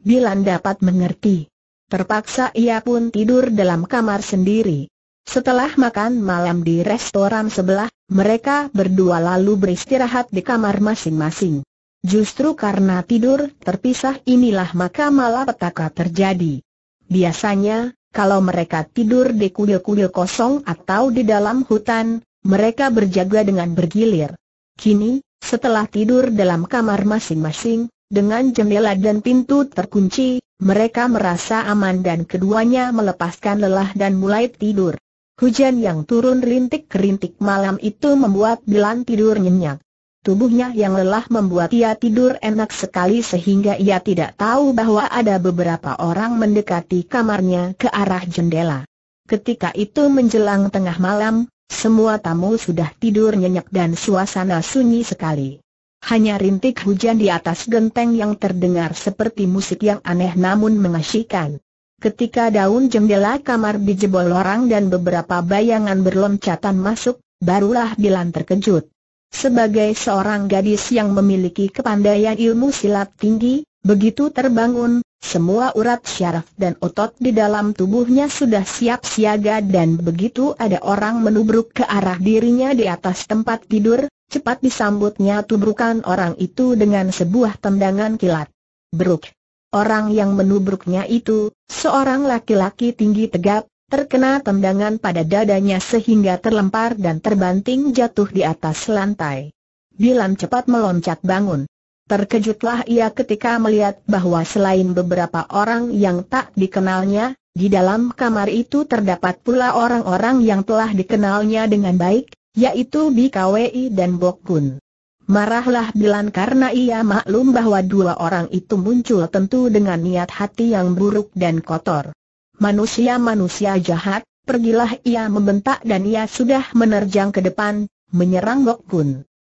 Bilan dapat mengerti. Terpaksa ia pun tidur dalam kamar sendiri. Setelah makan malam di restoran sebelah, mereka berdua lalu beristirahat di kamar masing-masing. Justru karena tidur terpisah inilah maka malah petaka terjadi. Biasanya, kalau mereka tidur di kuil-kuil kosong atau di dalam hutan, mereka berjaga dengan bergilir. Kini, setelah tidur dalam kamar masing-masing, dengan jendela dan pintu terkunci, mereka merasa aman dan keduanya melepaskan lelah dan mulai tidur. Hujan yang turun rintik-rintik malam itu membuat Bilan tidur nyenyak. Tubuhnya yang lelah membuat ia tidur enak sekali sehingga ia tidak tahu bahwa ada beberapa orang mendekati kamarnya ke arah jendela. Ketika itu menjelang tengah malam, semua tamu sudah tidur nyenyak dan suasana sunyi sekali. Hanya rintik hujan di atas genteng yang terdengar seperti musik yang aneh namun mengasyikan. Ketika daun jendela kamar dijebol orang dan beberapa bayangan berloncatan masuk, barulah Bilan terkejut. Sebagai seorang gadis yang memiliki kepandaian ilmu silat tinggi, begitu terbangun, semua urat syaraf dan otot di dalam tubuhnya sudah siap siaga dan begitu ada orang menubruk ke arah dirinya di atas tempat tidur, cepat disambutnya tubrukan orang itu dengan sebuah tendangan kilat. Beruk! Orang yang menubruknya itu, seorang laki-laki tinggi tegap, terkena tendangan pada dadanya sehingga terlempar dan terbanting jatuh di atas lantai. Bilan cepat meloncat bangun. Terkejutlah ia ketika melihat bahwa selain beberapa orang yang tak dikenalnya, di dalam kamar itu terdapat pula orang-orang yang telah dikenalnya dengan baik, yaitu BKWI dan Bokun. Marahlah Bilan karena ia maklum bahwa dua orang itu muncul tentu dengan niat hati yang buruk dan kotor. Manusia-manusia jahat, pergilah ia membentak dan ia sudah menerjang ke depan, menyerang Gok Gun.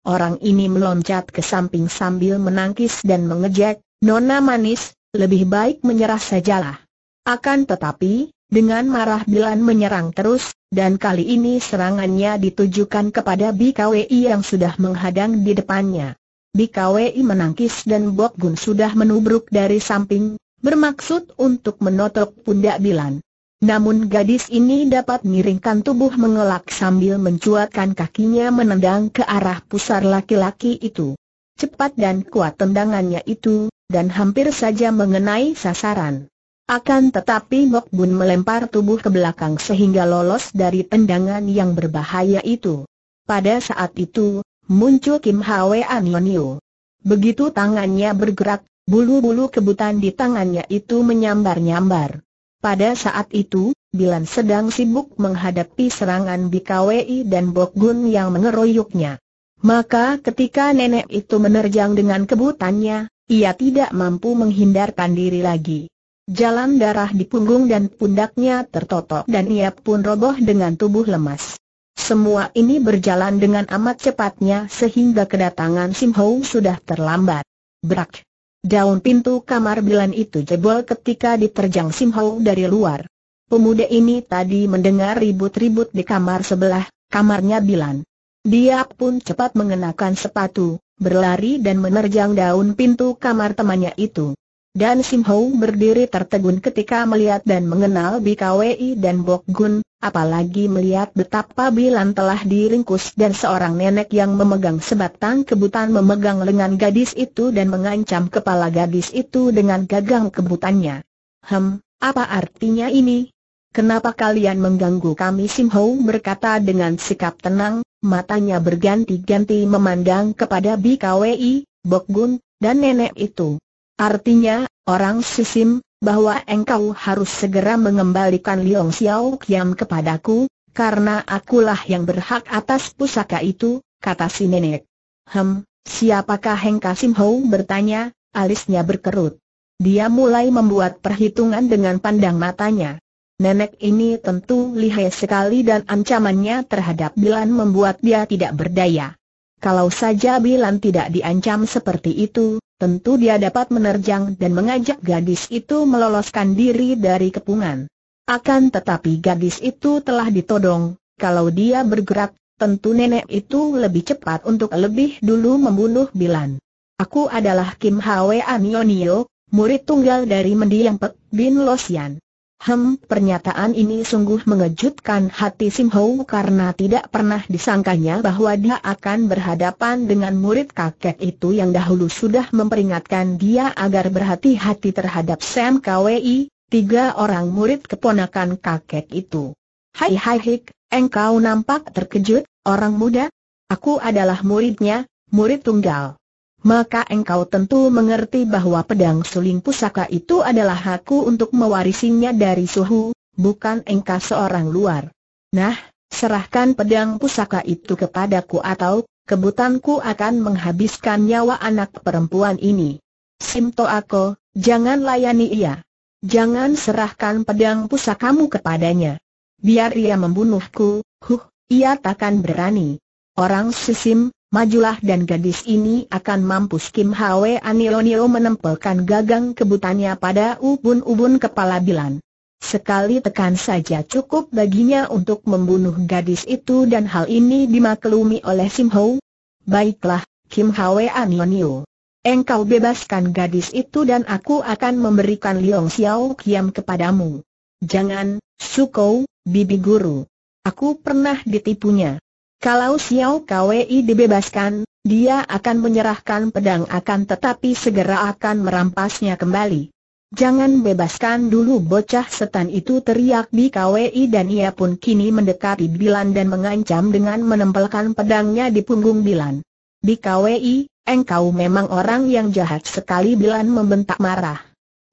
Orang ini meloncat ke samping sambil menangkis dan mengejek, Nona Manis, lebih baik menyerah sajalah. Akan tetapi, dengan marah Bilan menyerang terus, dan kali ini serangannya ditujukan kepada BKWI yang sudah menghadang di depannya. BKWI menangkis dan Bok Gun sudah menubruk dari samping, bermaksud untuk menotok pundak Bilan. Namun gadis ini dapat miringkan tubuh mengelak sambil mencuatkan kakinya menendang ke arah pusar laki-laki itu. Cepat dan kuat tendangannya itu, dan hampir saja mengenai sasaran. Akan tetapi Mok Bun melempar tubuh ke belakang sehingga lolos dari tendangan yang berbahaya itu. Pada saat itu, muncul Kim Hwe An Begitu tangannya bergerak, bulu-bulu kebutan di tangannya itu menyambar-nyambar. Pada saat itu, Bilan sedang sibuk menghadapi serangan BKWI dan Bok Gun yang mengeroyoknya. Maka ketika nenek itu menerjang dengan kebutannya, ia tidak mampu menghindarkan diri lagi. Jalan darah di punggung dan pundaknya tertotok dan ia pun roboh dengan tubuh lemas. Semua ini berjalan dengan amat cepatnya sehingga kedatangan Sim Hou sudah terlambat. Brak! Daun pintu kamar bilan itu jebol ketika diterjang Sim Hou dari luar. Pemuda ini tadi mendengar ribut-ribut di kamar sebelah, kamarnya bilan. Dia pun cepat mengenakan sepatu, berlari dan menerjang daun pintu kamar temannya itu. Dan Sim Ho berdiri tertegun ketika melihat dan mengenal BKWI dan Bok Gun, apalagi melihat betapa Bilan telah diringkus dan seorang nenek yang memegang sebatang kebutan memegang lengan gadis itu dan mengancam kepala gadis itu dengan gagang kebutannya. Hem, apa artinya ini? Kenapa kalian mengganggu kami? Sim Ho berkata dengan sikap tenang, matanya berganti-ganti memandang kepada BKWI, Bok Gun, dan nenek itu. Artinya, orang sisim, bahwa engkau harus segera mengembalikan Liong Xiao Kiam kepadaku, karena akulah yang berhak atas pusaka itu, kata si nenek. Hem, siapakah Heng Kasim Hou bertanya, alisnya berkerut. Dia mulai membuat perhitungan dengan pandang matanya. Nenek ini tentu lihai sekali dan ancamannya terhadap Bilan membuat dia tidak berdaya. Kalau saja Bilan tidak diancam seperti itu, tentu dia dapat menerjang dan mengajak gadis itu meloloskan diri dari kepungan. Akan tetapi gadis itu telah ditodong, kalau dia bergerak, tentu nenek itu lebih cepat untuk lebih dulu membunuh Bilan. Aku adalah Kim Hwa Anionio, murid tunggal dari mendiang Pek Bin Losian. Hem, pernyataan ini sungguh mengejutkan hati Sim Ho karena tidak pernah disangkanya bahwa dia akan berhadapan dengan murid kakek itu yang dahulu sudah memperingatkan dia agar berhati-hati terhadap Sam Kwi, tiga orang murid keponakan kakek itu. Hai hai hik, engkau nampak terkejut, orang muda? Aku adalah muridnya, murid tunggal maka engkau tentu mengerti bahwa pedang suling pusaka itu adalah hakku untuk mewarisinya dari suhu, bukan engkau seorang luar. Nah, serahkan pedang pusaka itu kepadaku atau kebutanku akan menghabiskan nyawa anak perempuan ini. Simto aku, jangan layani ia. Jangan serahkan pedang pusakamu kepadanya. Biar ia membunuhku, huh, ia takkan berani. Orang sisim, Majulah dan gadis ini akan mampus Kim Hwe Anilonio menempelkan gagang kebutannya pada ubun-ubun kepala Bilan. Sekali tekan saja cukup baginya untuk membunuh gadis itu dan hal ini dimaklumi oleh Sim Ho. Baiklah, Kim Hwe Anionio. Engkau bebaskan gadis itu dan aku akan memberikan Liong Xiao Kiam kepadamu. Jangan, Sukou, bibi guru. Aku pernah ditipunya. Kalau Xiao Kwei dibebaskan, dia akan menyerahkan pedang akan tetapi segera akan merampasnya kembali. Jangan bebaskan dulu bocah setan itu teriak di KWI dan ia pun kini mendekati Bilan dan mengancam dengan menempelkan pedangnya di punggung Bilan. Di KWI, engkau memang orang yang jahat sekali Bilan membentak marah.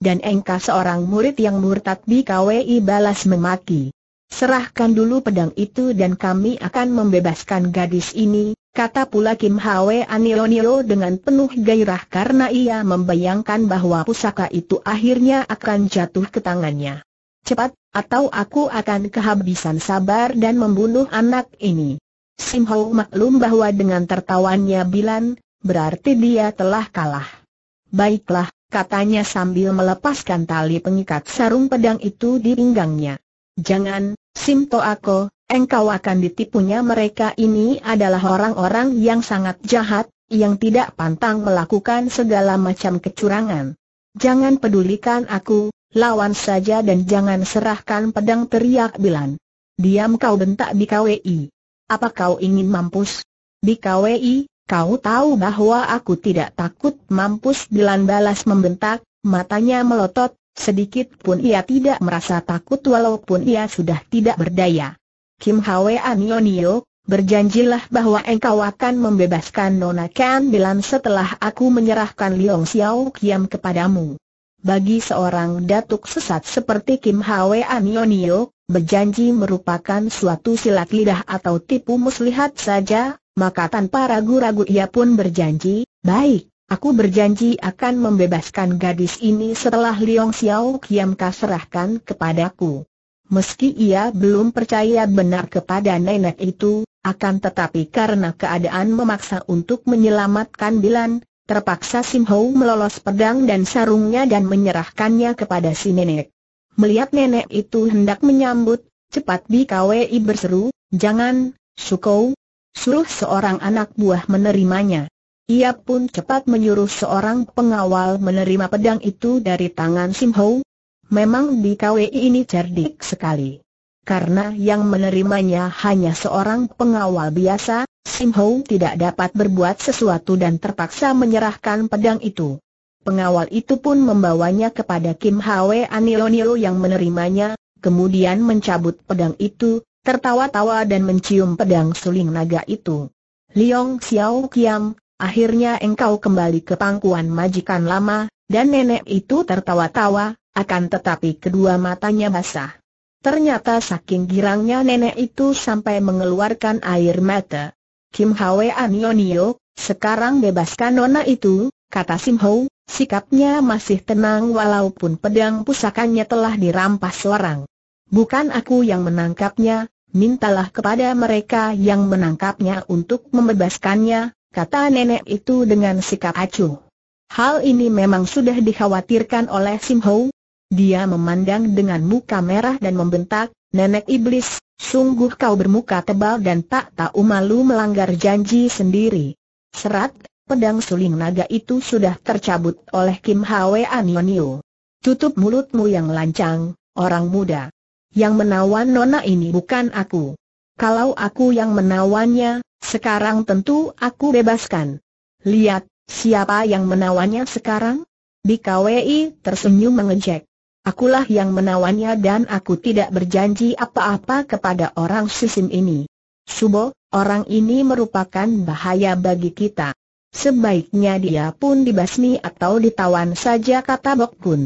Dan engkau seorang murid yang murtad di KWI balas memaki. Serahkan dulu pedang itu dan kami akan membebaskan gadis ini, kata pula Kim Hwe Anionilo dengan penuh gairah karena ia membayangkan bahwa pusaka itu akhirnya akan jatuh ke tangannya. Cepat, atau aku akan kehabisan sabar dan membunuh anak ini. Sim Ho maklum bahwa dengan tertawanya Bilan, berarti dia telah kalah. Baiklah, katanya sambil melepaskan tali pengikat sarung pedang itu di pinggangnya. Jangan, Simto Ako, engkau akan ditipunya mereka ini adalah orang-orang yang sangat jahat, yang tidak pantang melakukan segala macam kecurangan. Jangan pedulikan aku, lawan saja dan jangan serahkan pedang teriak Bilan. Diam kau bentak di Kwi. Apa kau ingin mampus? Di Kwi, kau tahu bahwa aku tidak takut mampus Bilan balas membentak, matanya melotot, Sedikit pun ia tidak merasa takut walaupun ia sudah tidak berdaya. Kim Hwa Anionio, berjanjilah bahwa engkau akan membebaskan Nona Kan Bilan setelah aku menyerahkan Liong Xiao Kiam kepadamu. Bagi seorang datuk sesat seperti Kim Hwa Anionio, berjanji merupakan suatu silat lidah atau tipu muslihat saja, maka tanpa ragu-ragu ia pun berjanji, baik, Aku berjanji akan membebaskan gadis ini setelah Liong Xiao Kiam Ka serahkan kepadaku. Meski ia belum percaya benar kepada nenek itu, akan tetapi karena keadaan memaksa untuk menyelamatkan Bilan, terpaksa Sim Hou melolos pedang dan sarungnya dan menyerahkannya kepada si nenek. Melihat nenek itu hendak menyambut, cepat BKWI berseru, jangan, Sukou, suruh seorang anak buah menerimanya. Ia pun cepat menyuruh seorang pengawal menerima pedang itu dari tangan Sim Ho. Memang di KWI ini cerdik sekali. Karena yang menerimanya hanya seorang pengawal biasa, Sim Ho tidak dapat berbuat sesuatu dan terpaksa menyerahkan pedang itu. Pengawal itu pun membawanya kepada Kim Hwe Anilonio yang menerimanya, kemudian mencabut pedang itu, tertawa-tawa dan mencium pedang suling naga itu. Liong Xiao Kiam, Akhirnya engkau kembali ke pangkuan majikan lama, dan nenek itu tertawa-tawa, akan tetapi kedua matanya basah. Ternyata saking girangnya nenek itu sampai mengeluarkan air mata. Kim Hwe Anionio, sekarang bebaskan nona itu, kata Sim Ho, sikapnya masih tenang walaupun pedang pusakanya telah dirampas orang. Bukan aku yang menangkapnya, mintalah kepada mereka yang menangkapnya untuk membebaskannya, kata nenek itu dengan sikap acuh. Hal ini memang sudah dikhawatirkan oleh Sim Ho. Dia memandang dengan muka merah dan membentak, Nenek Iblis, sungguh kau bermuka tebal dan tak tahu malu melanggar janji sendiri. Serat, pedang suling naga itu sudah tercabut oleh Kim Hwe Anionio. Tutup mulutmu yang lancang, orang muda. Yang menawan nona ini bukan aku. Kalau aku yang menawannya, sekarang tentu aku bebaskan. Lihat, siapa yang menawannya sekarang? Bikawi tersenyum mengejek. Akulah yang menawannya dan aku tidak berjanji apa-apa kepada orang sisim ini. Subo, orang ini merupakan bahaya bagi kita. Sebaiknya dia pun dibasmi atau ditawan saja kata Bok Kun.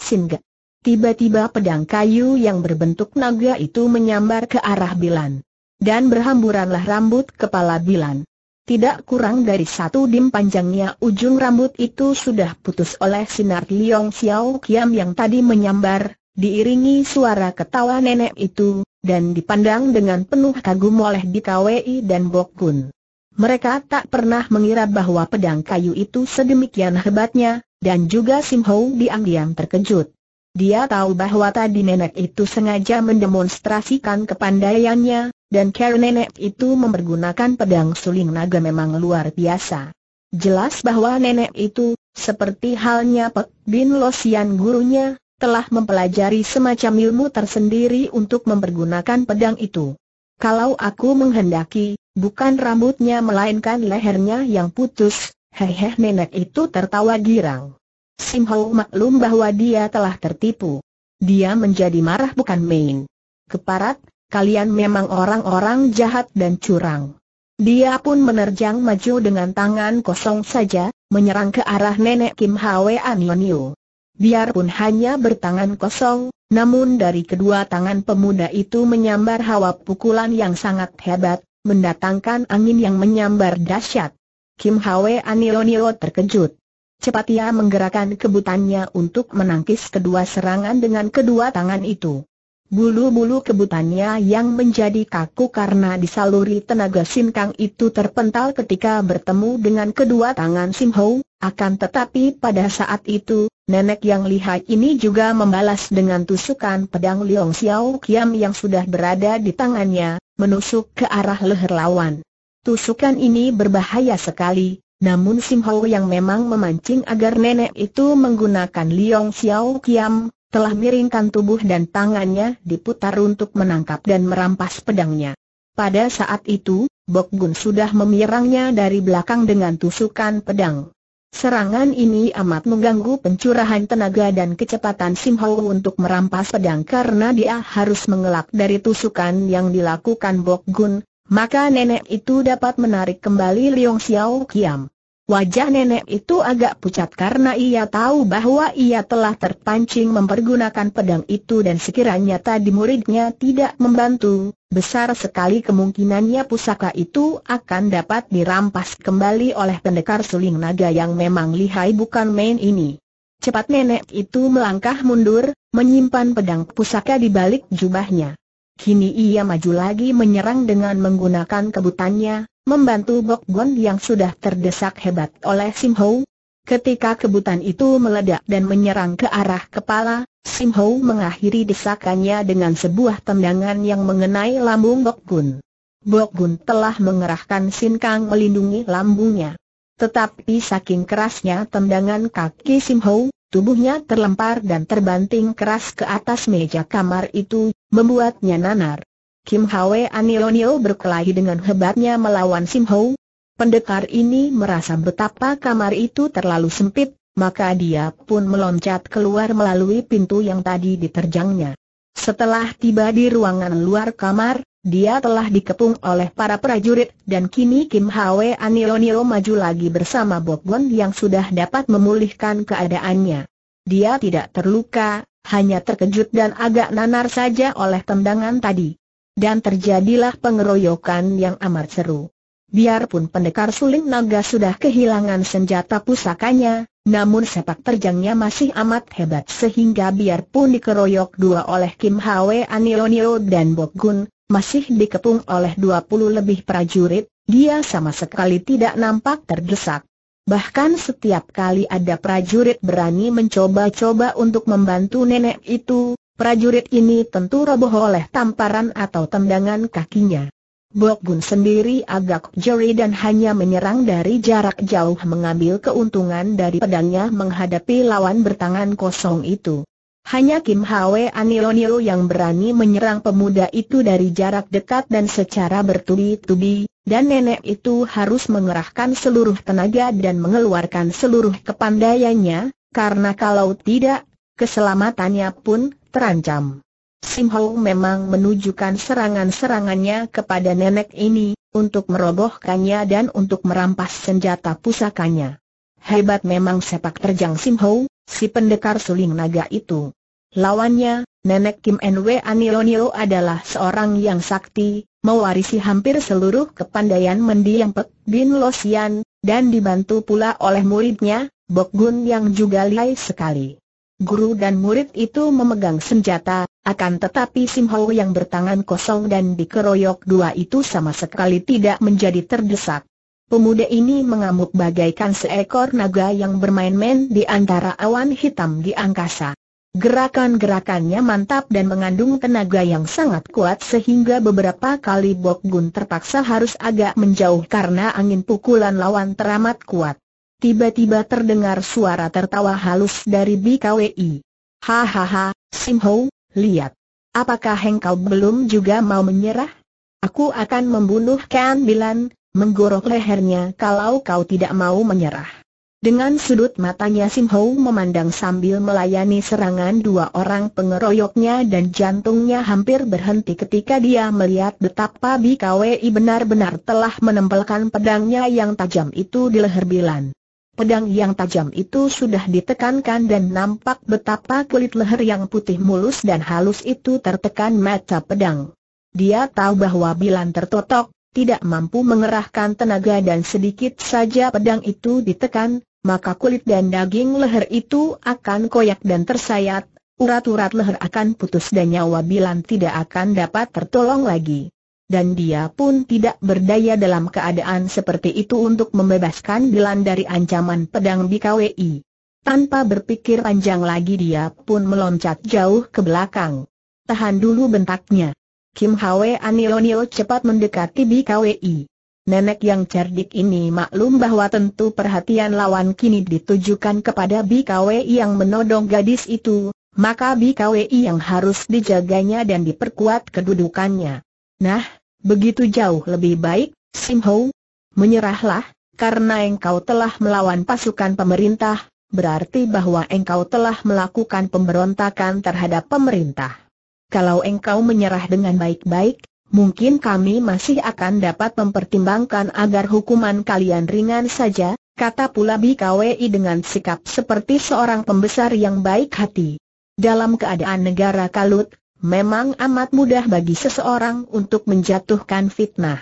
Singgah. Tiba-tiba pedang kayu yang berbentuk naga itu menyambar ke arah Bilan dan berhamburanlah rambut kepala Bilan. Tidak kurang dari satu dim panjangnya ujung rambut itu sudah putus oleh sinar Liong Xiao Kiam yang tadi menyambar, diiringi suara ketawa nenek itu, dan dipandang dengan penuh kagum oleh Dikawi dan Bok Kun. Mereka tak pernah mengira bahwa pedang kayu itu sedemikian hebatnya, dan juga Sim Hou diam-diam terkejut. Dia tahu bahwa tadi nenek itu sengaja mendemonstrasikan kepandaiannya, dan Karen nenek itu mempergunakan pedang suling naga memang luar biasa. Jelas bahwa nenek itu, seperti halnya Pek Bin Losian gurunya, telah mempelajari semacam ilmu tersendiri untuk mempergunakan pedang itu. Kalau aku menghendaki, bukan rambutnya melainkan lehernya yang putus, hehe nenek itu tertawa girang. Sim Ho maklum bahwa dia telah tertipu. Dia menjadi marah bukan main. Keparat, kalian memang orang-orang jahat dan curang. Dia pun menerjang maju dengan tangan kosong saja, menyerang ke arah nenek Kim Hwe Anionio. Biarpun hanya bertangan kosong, namun dari kedua tangan pemuda itu menyambar hawa pukulan yang sangat hebat, mendatangkan angin yang menyambar dahsyat. Kim Hwe Anionio terkejut. Cepat ia menggerakkan kebutannya untuk menangkis kedua serangan dengan kedua tangan itu. Bulu-bulu kebutannya yang menjadi kaku karena disaluri tenaga Sim Kang itu terpental ketika bertemu dengan kedua tangan Sim Ho, akan tetapi pada saat itu, nenek yang lihat ini juga membalas dengan tusukan pedang Liong Xiao Kiam yang sudah berada di tangannya, menusuk ke arah leher lawan. Tusukan ini berbahaya sekali, namun Sim Ho yang memang memancing agar nenek itu menggunakan Liong Xiao Kiam, telah miringkan tubuh dan tangannya diputar untuk menangkap dan merampas pedangnya. Pada saat itu, Bok Gun sudah memirangnya dari belakang dengan tusukan pedang. Serangan ini amat mengganggu pencurahan tenaga dan kecepatan Sim Ho untuk merampas pedang karena dia harus mengelak dari tusukan yang dilakukan Bok Gun, maka nenek itu dapat menarik kembali Liong Xiao Kiam. Wajah nenek itu agak pucat karena ia tahu bahwa ia telah terpancing mempergunakan pedang itu dan sekiranya tadi muridnya tidak membantu, besar sekali kemungkinannya pusaka itu akan dapat dirampas kembali oleh pendekar suling naga yang memang lihai bukan main ini. Cepat nenek itu melangkah mundur, menyimpan pedang pusaka di balik jubahnya. Kini ia maju lagi menyerang dengan menggunakan kebutannya, membantu Bok Gon yang sudah terdesak hebat oleh Sim Ho. Ketika kebutan itu meledak dan menyerang ke arah kepala, Sim Ho mengakhiri desakannya dengan sebuah tendangan yang mengenai lambung Bok Gun. Bok Gun telah mengerahkan Sin Kang melindungi lambungnya. Tetapi saking kerasnya tendangan kaki Sim Ho, tubuhnya terlempar dan terbanting keras ke atas meja kamar itu, membuatnya nanar. Kim Hwe Anionio berkelahi dengan hebatnya melawan Sim Ho. Pendekar ini merasa betapa kamar itu terlalu sempit, maka dia pun meloncat keluar melalui pintu yang tadi diterjangnya. Setelah tiba di ruangan luar kamar, dia telah dikepung oleh para prajurit dan kini Kim Hwe Anionio maju lagi bersama Won yang sudah dapat memulihkan keadaannya. Dia tidak terluka, hanya terkejut dan agak nanar saja oleh tendangan tadi dan terjadilah pengeroyokan yang amat seru. Biarpun pendekar suling naga sudah kehilangan senjata pusakanya, namun sepak terjangnya masih amat hebat sehingga biarpun dikeroyok dua oleh Kim Hwe Anilonio dan Bok Gun, masih dikepung oleh 20 lebih prajurit, dia sama sekali tidak nampak terdesak. Bahkan setiap kali ada prajurit berani mencoba-coba untuk membantu nenek itu, Prajurit ini tentu roboh oleh tamparan atau tendangan kakinya. Bok Gun sendiri agak jeri dan hanya menyerang dari jarak jauh mengambil keuntungan dari pedangnya menghadapi lawan bertangan kosong itu. Hanya Kim Hwe Anilonio yang berani menyerang pemuda itu dari jarak dekat dan secara bertubi-tubi, dan nenek itu harus mengerahkan seluruh tenaga dan mengeluarkan seluruh kepandaiannya, karena kalau tidak, keselamatannya pun terancam. Sim Ho memang menunjukkan serangan-serangannya kepada nenek ini, untuk merobohkannya dan untuk merampas senjata pusakanya. Hebat memang sepak terjang Sim Ho, si pendekar suling naga itu. Lawannya, nenek Kim Nwe Anilonio adalah seorang yang sakti, mewarisi hampir seluruh kepandaian mendiang Pek Bin Losian, dan dibantu pula oleh muridnya, Bok Gun yang juga lihai sekali. Guru dan murid itu memegang senjata, akan tetapi Sim Hau yang bertangan kosong dan dikeroyok dua itu sama sekali tidak menjadi terdesak. Pemuda ini mengamuk bagaikan seekor naga yang bermain-main di antara awan hitam di angkasa. Gerakan-gerakannya mantap dan mengandung tenaga yang sangat kuat sehingga beberapa kali Bok Gun terpaksa harus agak menjauh karena angin pukulan lawan teramat kuat tiba-tiba terdengar suara tertawa halus dari BKWI. Hahaha, Sim Ho, lihat. Apakah engkau belum juga mau menyerah? Aku akan membunuh Kan Bilan, menggorok lehernya kalau kau tidak mau menyerah. Dengan sudut matanya Sim Ho memandang sambil melayani serangan dua orang pengeroyoknya dan jantungnya hampir berhenti ketika dia melihat betapa BKWI benar-benar telah menempelkan pedangnya yang tajam itu di leher Bilan. Pedang yang tajam itu sudah ditekankan dan nampak betapa kulit leher yang putih mulus dan halus itu tertekan mata pedang. Dia tahu bahwa Bilan tertotok, tidak mampu mengerahkan tenaga dan sedikit saja pedang itu ditekan, maka kulit dan daging leher itu akan koyak dan tersayat, urat-urat leher akan putus dan nyawa Bilan tidak akan dapat tertolong lagi dan dia pun tidak berdaya dalam keadaan seperti itu untuk membebaskan Dilan dari ancaman pedang BKWI. Tanpa berpikir panjang lagi dia pun meloncat jauh ke belakang. Tahan dulu bentaknya. Kim Hwe Anionio cepat mendekati BKWI. Nenek yang cerdik ini maklum bahwa tentu perhatian lawan kini ditujukan kepada BKWI yang menodong gadis itu, maka BKWI yang harus dijaganya dan diperkuat kedudukannya. Nah, begitu jauh lebih baik, Sim Ho. Menyerahlah, karena engkau telah melawan pasukan pemerintah, berarti bahwa engkau telah melakukan pemberontakan terhadap pemerintah. Kalau engkau menyerah dengan baik-baik, mungkin kami masih akan dapat mempertimbangkan agar hukuman kalian ringan saja, kata pula BKWI dengan sikap seperti seorang pembesar yang baik hati. Dalam keadaan negara kalut, Memang amat mudah bagi seseorang untuk menjatuhkan fitnah.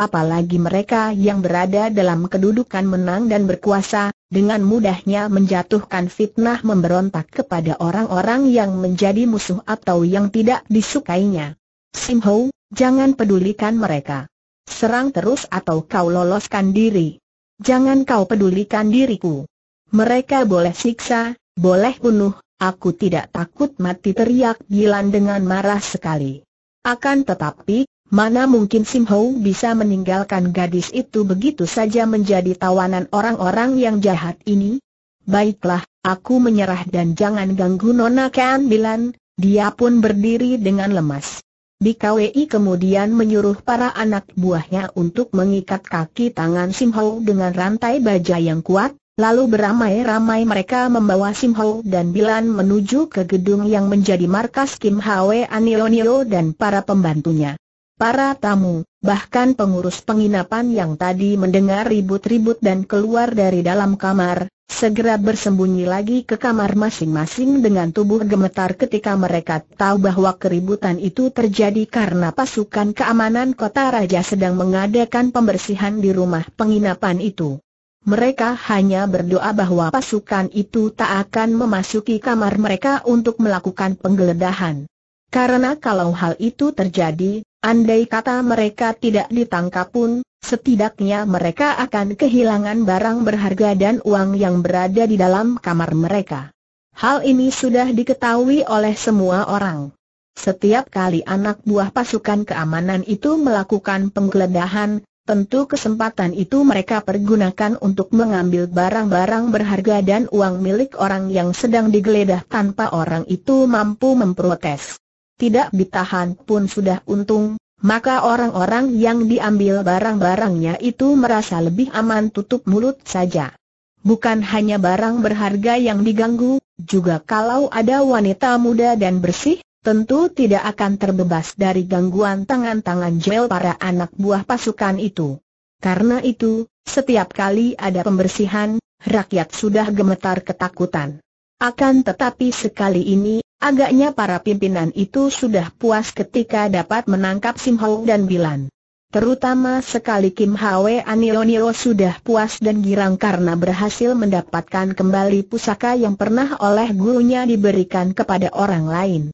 Apalagi mereka yang berada dalam kedudukan menang dan berkuasa, dengan mudahnya menjatuhkan fitnah memberontak kepada orang-orang yang menjadi musuh atau yang tidak disukainya. Sim Ho, jangan pedulikan mereka. Serang terus atau kau loloskan diri. Jangan kau pedulikan diriku. Mereka boleh siksa, boleh bunuh, Aku tidak takut mati teriak Gilan dengan marah sekali. Akan tetapi, mana mungkin Sim Hou bisa meninggalkan gadis itu begitu saja menjadi tawanan orang-orang yang jahat ini? Baiklah, aku menyerah dan jangan ganggu Nona Kan Bilan, dia pun berdiri dengan lemas. BKWI kemudian menyuruh para anak buahnya untuk mengikat kaki tangan Sim Hou dengan rantai baja yang kuat, Lalu beramai-ramai mereka membawa Sim Ho dan Bilan menuju ke gedung yang menjadi markas Kim Hwe Anilonio dan para pembantunya. Para tamu, bahkan pengurus penginapan yang tadi mendengar ribut-ribut dan keluar dari dalam kamar, segera bersembunyi lagi ke kamar masing-masing dengan tubuh gemetar ketika mereka tahu bahwa keributan itu terjadi karena pasukan keamanan kota raja sedang mengadakan pembersihan di rumah penginapan itu. Mereka hanya berdoa bahwa pasukan itu tak akan memasuki kamar mereka untuk melakukan penggeledahan. Karena kalau hal itu terjadi, andai kata mereka tidak ditangkap pun, setidaknya mereka akan kehilangan barang berharga dan uang yang berada di dalam kamar mereka. Hal ini sudah diketahui oleh semua orang. Setiap kali anak buah pasukan keamanan itu melakukan penggeledahan, Tentu kesempatan itu mereka pergunakan untuk mengambil barang-barang berharga dan uang milik orang yang sedang digeledah tanpa orang itu mampu memprotes. Tidak ditahan pun sudah untung, maka orang-orang yang diambil barang-barangnya itu merasa lebih aman tutup mulut saja. Bukan hanya barang berharga yang diganggu, juga kalau ada wanita muda dan bersih, tentu tidak akan terbebas dari gangguan tangan-tangan jel para anak buah pasukan itu. Karena itu, setiap kali ada pembersihan, rakyat sudah gemetar ketakutan. Akan tetapi sekali ini, agaknya para pimpinan itu sudah puas ketika dapat menangkap Sim Hau dan Bilan. Terutama sekali Kim Hwe Aniloniro sudah puas dan girang karena berhasil mendapatkan kembali pusaka yang pernah oleh gurunya diberikan kepada orang lain.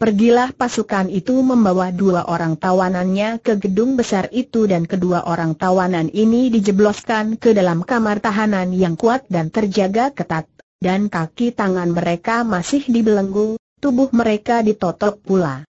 Pergilah pasukan itu membawa dua orang tawanannya ke gedung besar itu dan kedua orang tawanan ini dijebloskan ke dalam kamar tahanan yang kuat dan terjaga ketat, dan kaki tangan mereka masih dibelenggu, tubuh mereka ditotok pula.